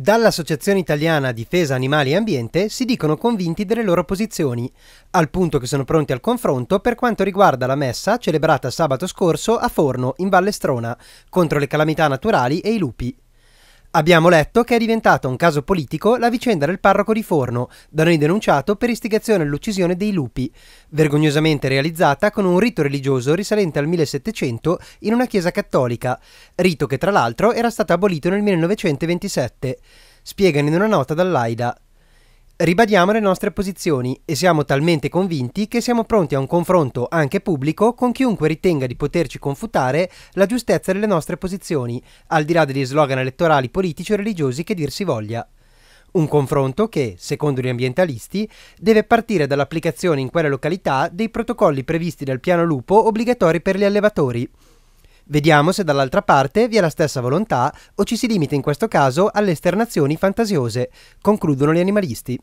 Dall'Associazione Italiana Difesa Animali e Ambiente si dicono convinti delle loro posizioni, al punto che sono pronti al confronto per quanto riguarda la messa celebrata sabato scorso a Forno, in Vallestrona, contro le calamità naturali e i lupi. Abbiamo letto che è diventata un caso politico la vicenda del parroco di Forno, da noi denunciato per istigazione all'uccisione dei lupi, vergognosamente realizzata con un rito religioso risalente al 1700 in una chiesa cattolica, rito che tra l'altro era stato abolito nel 1927, spiegano in una nota dall'AIDA. Ribadiamo le nostre posizioni e siamo talmente convinti che siamo pronti a un confronto anche pubblico con chiunque ritenga di poterci confutare la giustezza delle nostre posizioni, al di là degli slogan elettorali politici o religiosi che dir si voglia. Un confronto che, secondo gli ambientalisti, deve partire dall'applicazione in quelle località dei protocolli previsti dal piano lupo obbligatori per gli allevatori. Vediamo se dall'altra parte vi è la stessa volontà o ci si limita in questo caso alle esternazioni fantasiose, concludono gli animalisti.